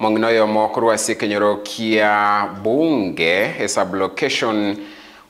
mwang'inoyo mokuru wasekenyoro kia bunge e sublocation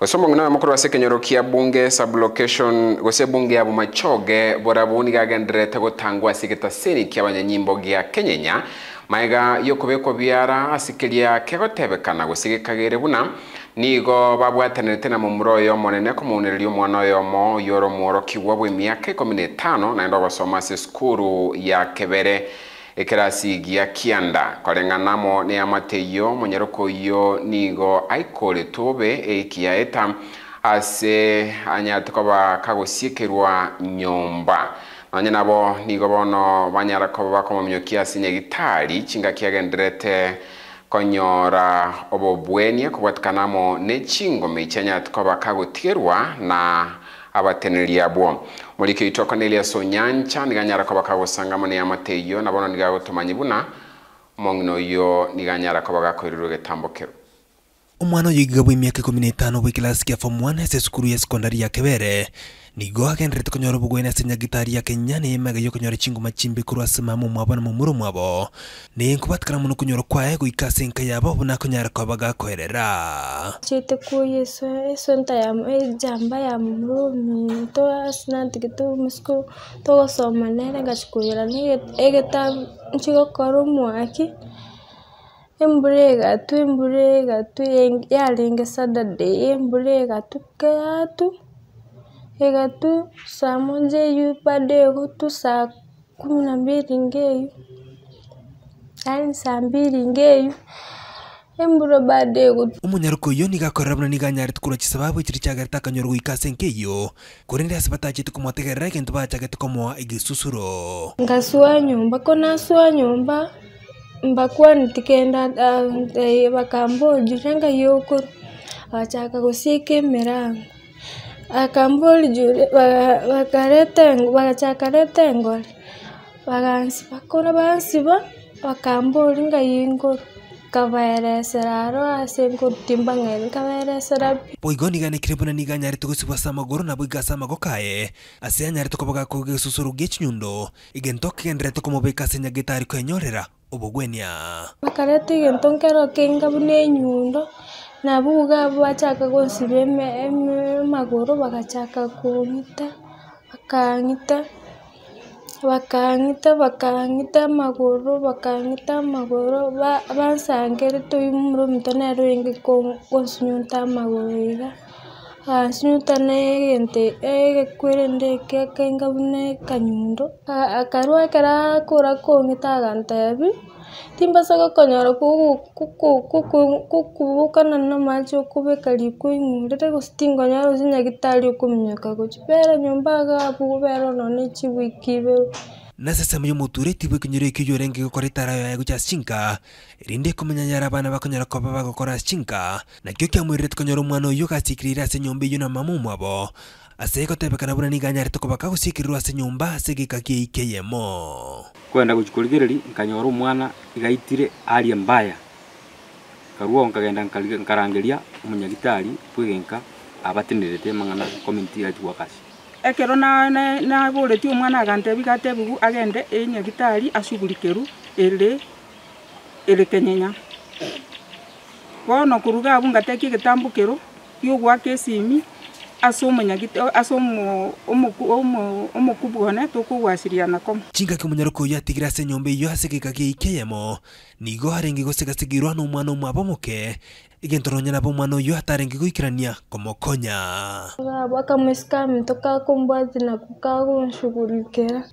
wese mwang'inoyo mokuru wasekenyoro kia bunge sublocation gose bunge yabo machoge borabuni gagenderete gotangwa ase gitasini kia abanyanyimbo gia kenyenya maega yokobekwa biara asikeria kegotebekana gosigekagere buna nigo babwatanirite na momura oyo omonene komuunireria omwana oyo omo yoro ore omworoki bwa bwa emiaka ikumi na etano naende obosoma ase sukuru ya kebere ekerasi gia kianda kwarenganamo ni amateyo monyeroko iyo nigo aikore tobe ekia eta ase anya tukaba kagosiekerwa nyomba anya nabo nigo bono banyara ko bakoma myokia sinye gitari chinga kiagenderete konyora obo bwenye kubatkanamo ne chingo mechanya tukaba kagotierwa na abateneria bwo muliki na cornelius onyancha niganyara kobaka gusangamo ne amateyo nabona nigagutuma nyibuna omong'ina oyo niganyara kobagakorirwe getambokero omwana oyo igigabwa emyaka ikumi n'itanu etano ikirasi cya fomu form 1 sukuru ya sekondari ya kebere nigo agenderete konyora obogwe ase nyagitari ya kenya neemega yo konyora chingoma chimbe korwa ase mama omwabo na momura omwabo nenkubatikana mono konyora kwaye goika ase enka yabo obona akonyara koba cyete ku kuyeso eso nta ya eh, jamba ya murumi to asinanti gitu musiko togosoma ege ngachikuyera egetabu nchigokorwa omwaki embura tu embura tu yalengesa dada embureka tu keyatu eka tu saa moja hivi bado eko tu saa kumi na mbili ngeyu yaani saa mbili ngeyu emburo bado eko omonyarukoyo nigakorera buna niganyarete korwa chisababu echiri chiagerete akanyoro goika ase nkeiyo kore nde ase batachete komotegerera egento bachagete komoa igisusuro ngasua nyomba kona nasua nyomba mbakwani tikenda uh, eh, vakambo juranga yokoro vachaka kusike mirango akambo vakaretavachakareta ngori vakansi vakora vansi va vakambo ringa yingoro kabaeresera ro ase kotimbang'aini kabaeresera boigoni gane kirebo na niga anyarete gosibwasa magoro nabo igasa amago kaye ase anyarete kobaga koge gia echinyundo igento kenderete komobeka ase nyagete ari koenyorera obogwenia bakarete egento nkero kenga enyundo nabo iga bachaka gonsiba emagoro bagachaka kong'ita bakang'ita bakaankita bakaankita amaguru bakaankita amaguru bansanga eritooyi omu rundi ntanarurenga nk'okunshunyuta amaguru iga. Ah, sini tana egente egekwerendeke eh, ekenge buna ekanyundo akarwa ah, ekero akora kong'ita agante abia timbasa gokonyora kokubukana na amache okobeka riko ing'urere gose tingonyora gose nyagetari okominyoka gochi bera nyomba agabu abwo bera nonye chibwiki ibere sasa yo muture tibu kinyere kiyo rengi itara yo ya chinka rinde kumanya nyara bana bakonyara kwaba bagũkora cinka nakĩo kĩamwĩrĩte konyora mwana ũyũ gacikĩrĩire ase nyũmba iyo na mamu mwabo ase gũtebekana bũna niganyarĩte kũbaka gũcikĩrĩrwo ase nyomba ase gĩka kĩ ikĩyemo kwenda gũchikurigĩrĩri nkanyora mwana igaitire aria mbaya karuo nkagenda nkarangĩria mũnyagitari bwĩgĩnka abatinĩrĩte mang'ana community right ekero naboretie na, na omwana agantebi gatebigu agende ĩ e nyagitari ashugurikerwu ĩrĩ ĩrĩ kenyenya bono kuruga abu ngatekia egetambu kerũ gĩa ogwaka esimi ase omonyagita ase omokubu one tokogwasiriana komo chingaki omonyaruka oyo atigire ase enyomba eywo ase egeka gĩa ikeyemo nigo arenge gosegasegeirwa na omwana omwabomoke igentoro nyana nyina bo mwana uyu atarenge guikirania kumukonya bakamwisika mtoka kumbazi na kukakunshughulikira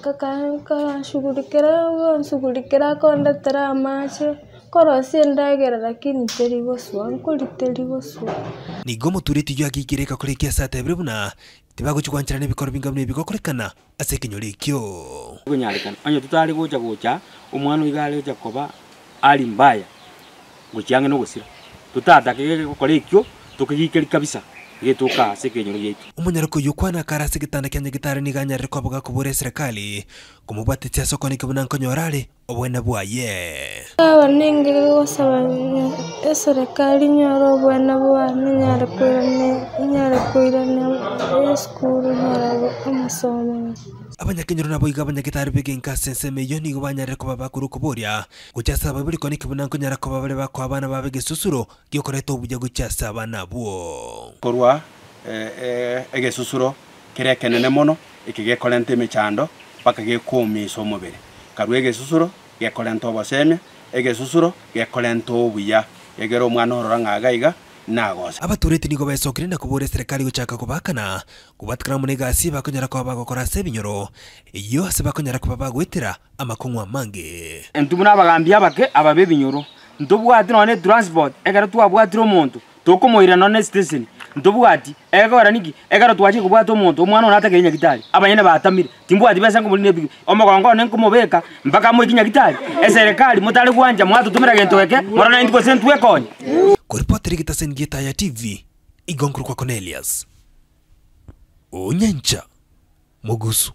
kakanshughulikira kanshughulikira tara amache korwo sindagera lakini terigoswa nkuliterigoswa nigo muturiti uyu agikirika kurikia saa tebiri buna tibaguchigwanchira n'ebikoro bingabu n'ebigokũrĩkana ase ekinyũro ekio gũnyarĩkana onye tũtarĩ gũcha gũcha ũmwana oiga arĩũcha koba ari mbaya gũchiange no gũcira tutanda gigikå tukigikiri kabisa gituka sikenyo yetu umunyaruko na karasi gitanda kyanyi gitari ni ganyarire kwabuga kubure serikali kumubwatitia sokoni kibunankonyorari obwena bwaye abaningira osaba eserekali inyore obwena bwane inyare esukuru inyore amasomero abanyakenyero nabo iga abanyagitari bige nkase iyo nigo banyarire koba bakuru kuburia guchasaba buri koni kibuna nkonyara koba bare bakwa abana babe gisusuro giokoreta obuya guchasa abana bwo korwa eh, eh, egesusuro kiria kenene mono iki gekorente emichando paka gikuumisa bere akarwa egesusuro gekore ntoboseme egesusuro gekore obuya egere omwana orora ng'aga iga nagosa abaturete nigo baesokire na kubore serikali gochaka kobakana kubatikana muna egasi bakonyara koba bagokora ase ebinyoro eyo ase bakonyara koba bagoetera amakong'u amange entubu n'abagambi abake ababe ebinyoro ntobwati nonya transport egere twabwatire omonto tokomoira nonya station ntobwati egora niki egora twachi kubwata omonto omwana ona ategeire nyagitari abanyene batamire timbwati besa ngomulina ebigo ne nenkomobeka mpaka moiki nyagitari eserikali mutari gwanja mwatutumira gento geke mora 90% wekonya kuripoti rigitasen gita ya tv igonkuru kwa Cornelius onyencha mugusu